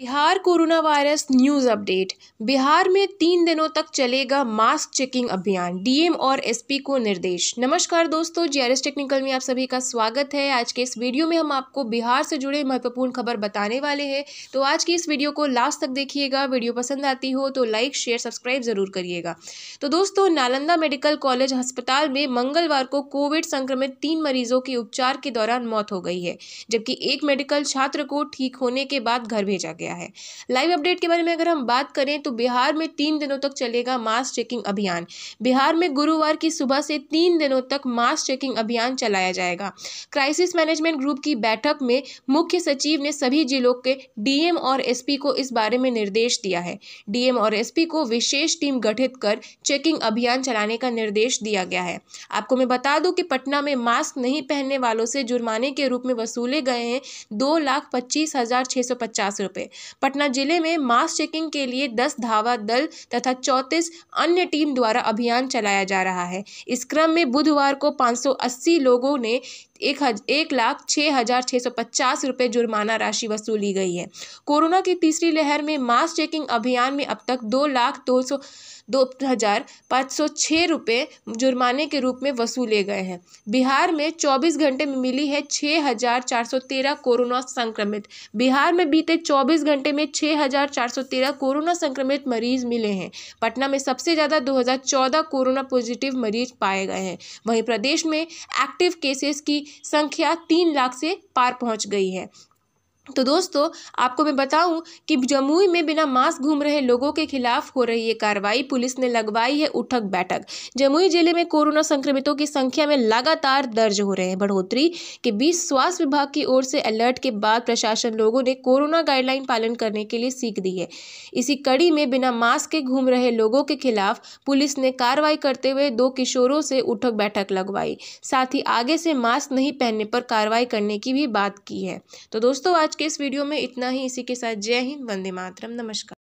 Bihar corona virus news update Bihar में तीन दिनों तक चलेगा मास्क चेकिंग अभियान डीएम और एसपी को निर्देश नमस्कार दोस्तों जीआरएस टेक्निकल में आप सभी का स्वागत है आज के इस वीडियो में हम आपको बिहार से जुड़े महत्वपूर्ण खबर बताने वाले हैं तो आज की इस वीडियो को लास्ट तक देखिएगा वीडियो पसंद आती हो तो लाइक शेयर सब्सक्राइब जरूर करिएगा तो दोस्तों नालंदा मेडिकल कॉलेज अस्पताल में मंगलवार को कोविड संक्रमित तीन मरीजों के उपचार के दौरान मौत हो गई है जबकि एक मेडिकल छात्र को ठीक होने के बाद घर भेजा गया गया है लाइव अपडेट के बारे में अगर हम बात करें तो बिहार में तीन दिनों तक चलेगा मास चेकिंग अभियान बिहार में गुरुवार की सुबह से तीन दिनों तक मास चेकिंग अभियान चलाया जाएगा क्राइसिस मैनेजमेंट ग्रुप की बैठक में मुख्य सचिव ने सभी जिलों के डीएम और एसपी को इस बारे में निर्देश दिया है डीएम और एसपी को विशेष टीम गठित कर चेकिंग अभियान चलाने का निर्देश दिया गया है आपको मैं बता दूं कि पटना में मास्क नहीं पहनने वालों से जुर्माने के रूप में वसूले गए हैं दो लाख पच्चीस हजार छह सौ पचास रुपए पटना जिले में मास चेकिंग के लिए दस धावा दल तथा चौंतीस अन्य टीम द्वारा अभियान चलाया जा रहा है इस क्रम में बुधवार को 580 लोगों ने एक हज एक लाख छः हज़ार छः सौ पचास रुपये जुर्माना राशि वसूली गई है कोरोना की तीसरी लहर में मास चेकिंग अभियान में अब तक दो लाख दो सौ दो हज़ार पाँच सौ छः रुपये जुर्माने के रूप में वसूले गए हैं बिहार में चौबीस घंटे में मिली है छः हज़ार चार सौ तेरह कोरोना संक्रमित बिहार में बीते चौबीस घंटे में छः हज़ार चार सौ तेरह कोरोना संक्रमित मरीज मिले हैं पटना में सबसे ज़्यादा दो हज़ार चौदह कोरोना पॉजिटिव मरीज पाए गए हैं वहीं प्रदेश में एक्टिव केसेस की संख्या तीन लाख से पार पहुंच गई है तो दोस्तों आपको मैं बताऊं कि जमुई में बिना मास्क घूम रहे लोगों के खिलाफ हो रही है कार्रवाई पुलिस ने लगवाई है उठक बैठक जमुई जिले में कोरोना संक्रमितों की संख्या में लगातार दर्ज हो रहे हैं बढ़ोतरी के बीच स्वास्थ्य विभाग की ओर से अलर्ट के बाद प्रशासन लोगों ने कोरोना गाइडलाइन पालन करने के लिए सीख दी है इसी कड़ी में बिना मास्क के घूम रहे लोगों के खिलाफ पुलिस ने कार्रवाई करते हुए दो किशोरों से उठक बैठक लगवाई साथ ही आगे से मास्क नहीं पहनने पर कार्रवाई करने की भी बात की है तो दोस्तों आज के इस वीडियो में इतना ही इसी के साथ जय हिंद वंदे मातरम नमस्कार